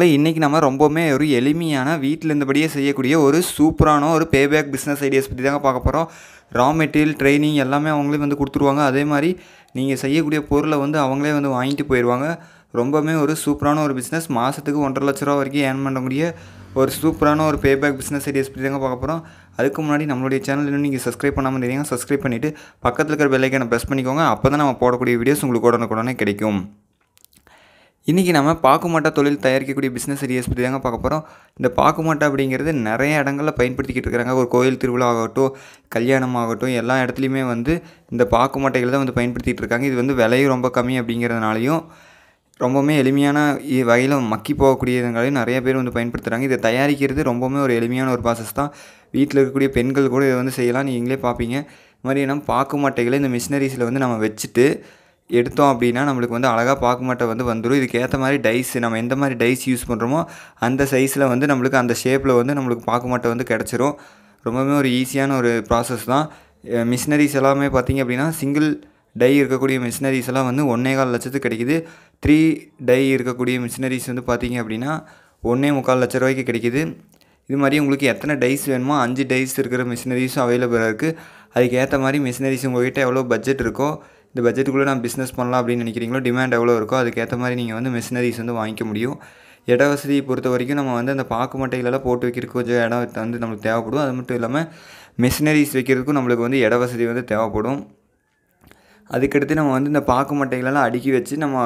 இல்லை இன்றைக்கி நம்ம ரொம்பவுமே ஒரு எளிமையான வீட்டில் இருந்தபடியே செய்யக்கூடிய ஒரு சூப்பரான ஒரு பேபேக் பிஸ்னஸ் ஐடியாஸ் பற்றி தாங்க பார்க்க போகிறோம் ரா மெட்டீரியல் ட்ரைனிங் எல்லாமே அவங்களே வந்து கொடுத்துருவாங்க அதே மாதிரி நீங்கள் செய்யக்கூடிய பொருளை வந்து அவங்களே வந்து வாங்கிட்டு போயிடுவாங்க ரொம்பவுமே ஒரு சூப்பரான ஒரு பிஸ்னஸ் மாதத்துக்கு ஒன்றரை லட்ச ரூபா வரைக்கும் ஏர்ன் பண்ணக்கூடிய ஒரு சூப்பரான ஒரு பேபேக் பிஸ்னஸ் ஐடியாஸ் பற்றி தாங்க பார்க்க போகிறோம் அதுக்கு முன்னாடி நம்மளுடைய சேனல் இன்னும் நீங்கள் சப்ஸ்கிரைப் பண்ணாமல் தெரியுங்க சப்ஸ்கிரைப் பண்ணிவிட்டு பக்கத்தில் இருக்கிற பெல்லைக்கான ப்ரெஸ் பண்ணிக்கோங்க அப்போ தான் நம்ம போடக்கூடிய வீடியோஸ் உங்களுக்கு உடனே கிடைக்கும் இன்றைக்கி நம்ம பாக்குமாட்டா தொழில் தயாரிக்கக்கூடிய பிஸ்னஸ் ஏரியாஸ் பற்றி தாங்க பார்க்க போகிறோம் இந்த பாக்குமாட்டா அப்படிங்கிறது நிறைய இடங்களில் பயன்படுத்திக்கிட்டு இருக்கிறாங்க ஒரு கோயில் திருவிழா ஆகட்டும் கல்யாணம் ஆகட்டும் எல்லா இடத்துலையுமே வந்து இந்த பாக்குமாட்டைகள் தான் வந்து பயன்படுத்திகிட்டு இருக்காங்க இது வந்து விலையும் ரொம்ப கம்மி அப்படிங்கிறதுனாலையும் ரொம்பவுமே எளிமையான வகையில் மக்கி போகக்கூடியதுங்களையும் நிறைய பேர் வந்து பயன்படுத்துகிறாங்க இதை தயாரிக்கிறது ரொம்பவுமே ஒரு எளிமையான ஒரு ப்ராசஸ் தான் வீட்டில் இருக்கக்கூடிய பெண்கள் கூட இதை வந்து செய்யலாம் நீங்களே பார்ப்பீங்க இது மாதிரி நம்ம பாக்குமாட்டைகளை இந்த மிஷினரிஸில் வந்து நம்ம வச்சுட்டு எடுத்தோம் அப்படின்னா நம்மளுக்கு வந்து அழகாக மாட்டே வந்து வந்துடும் இதுக்கு ஏற்ற மாதிரி டைஸ் நம்ம எந்த மாதிரி டைஸ் யூஸ் பண்ணுறோமோ அந்த சைஸில் வந்து நம்மளுக்கு அந்த ஷேப்பில் வந்து நம்மளுக்கு பார்க்க மாட்டே வந்து கிடச்சிரும் ரொம்பவுமே ஒரு ஈஸியான ஒரு ப்ராசஸ் தான் மிஷினரிஸ் எல்லாமே பார்த்திங்க அப்படின்னா சிங்கிள் டை இருக்கக்கூடிய மிஷினரிஸ் எல்லாம் வந்து ஒன்றே கால் லட்சத்துக்கு கிடைக்கிது த்ரீ டை இருக்கக்கூடிய மிஷினரிஸ் வந்து பார்த்திங்க அப்படின்னா ஒன்றே முக்கால் லட்ச ரூபாய்க்கு கிடைக்கிது இது மாதிரி உங்களுக்கு எத்தனை டைஸ் வேணுமோ அஞ்சு டைஸ் இருக்கிற மிஷினரிஸும் அவைலபிளாக இருக்குது அதுக்கு ஏற்ற மாதிரி மிஷினரிஸ் உங்கள்கிட்ட எவ்வளோ பட்ஜெட் இருக்கோ இந்த பட்ஜெட்டுக்குள்ளே நான் பிஸ்னஸ் பண்ணலாம் அப்படின்னு நினைக்கிறீங்களோ டிமாண்ட் எவ்வளோ இருக்கோ அதுக்கேற்ற மாதிரி நீங்கள் வந்து மிஷினரிஸ் வந்து வாங்கிக்க முடியும் இட வசதியை பொறுத்த வரைக்கும் நம்ம வந்து அந்த பாக்கு மட்டைகளெல்லாம் போட்டு வைக்கிறதுக்கு கொஞ்சம் இடம் வந்து நம்மளுக்கு தேவைப்படும் அது மட்டும் இல்லாமல் மிஷினரிஸ் வைக்கிறதுக்கும் நம்மளுக்கு வந்து இட வசதி வந்து தேவைப்படும் அதுக்கடுத்து நம்ம வந்து இந்த பாக்கு மட்டைகளெல்லாம் அடுக்கி வச்சு நம்ம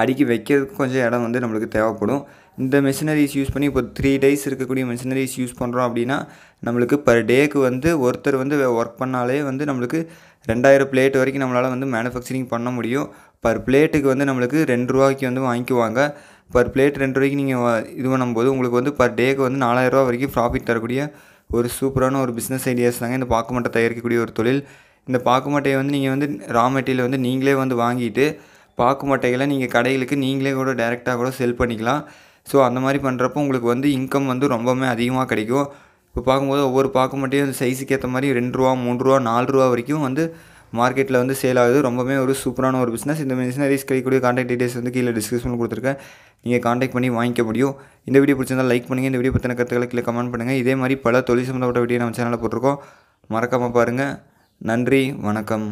அடுக்கி வைக்கிறதுக்கு கொஞ்சம் இடம் வந்து நம்மளுக்கு தேவைப்படும் இந்த மிஷினரிஸ் யூஸ் பண்ணி இப்போ த்ரீ டேஸ் இருக்கக்கூடிய மிஷினரிஸ் யூஸ் பண்ணுறோம் அப்படின்னா நம்மளுக்கு பர் டேக்கு வந்து ஒருத்தர் வந்து ஒர்க் பண்ணாலே வந்து நம்மளுக்கு ரெண்டாயிரம் பிளேட் வரைக்கும் நம்மளால் வந்து மேனுஃபேக்சரிங் பண்ண முடியும் பர் பிளேட்டுக்கு வந்து நம்மளுக்கு ரெண்டு ரூபாய்க்கு வந்து வாங்கிக்குவாங்க பர் பிளேட் ரெண்டு ரூபாய்க்கு நீங்கள் இது பண்ணும்போது உங்களுக்கு வந்து பர் டேக்கு வந்து ரூபா வரைக்கும் ப்ராஃபிட் தரக்கூடிய ஒரு சூப்பரான ஒரு பிஸ்னஸ் ஐடியாஸ் தாங்க இந்த பாக்குமட்டை தயாரிக்கக்கூடிய ஒரு தொழில் இந்த பாக்குமட்டையை வந்து நீங்கள் வந்து ரா மெட்டீரியல் வந்து நீங்களே வந்து வாங்கிட்டு பாக்கு மட்டைகளை நீங்கள் கடைகளுக்கு நீங்களே கூட டைரெக்டாக கூட செல் பண்ணிக்கலாம் ஸோ அந்த மாதிரி பண்ணுறப்போ உங்களுக்கு வந்து இன்கம் வந்து ரொம்பவுமே அதிகமாக கிடைக்கும் இப்போ பார்க்கும்போது ஒவ்வொரு பாக்கு மட்டையும் சைஸுக்கு ஏற்ற மாதிரி ரெண்டு ரூபா மூணு ரூபா நாலு ரூபா வரைக்கும் வந்து மார்க்கெட்டில் வந்து சேல் ஆகுது ரொம்பவே ஒரு சூப்பரான ஒரு பிஸ்னஸ் இந்த மிஷினரிஸ் கிடைக்கக்கூடிய காண்டாக்ட் டீடைல்ஸ் வந்து கீழே டிஸ்கிரிப்ஷன் கொடுத்துருக்கேன் நீங்கள் காண்டாக்ட் பண்ணி வாங்கிக்க முடியும் இந்த வீடியோ பிடிச்சிருந்தால் லைக் பண்ணுங்கள் இந்த வீடியோ பற்றின கருத்துக்களை கீழே கமெண்ட் பண்ணுங்கள் இதே மாதிரி பல தொழில் சம்மந்தப்பட்ட வீடியோ நம்ம சேனலில் போட்டிருக்கோம் மறக்காமல் பாருங்கள் நன்றி வணக்கம்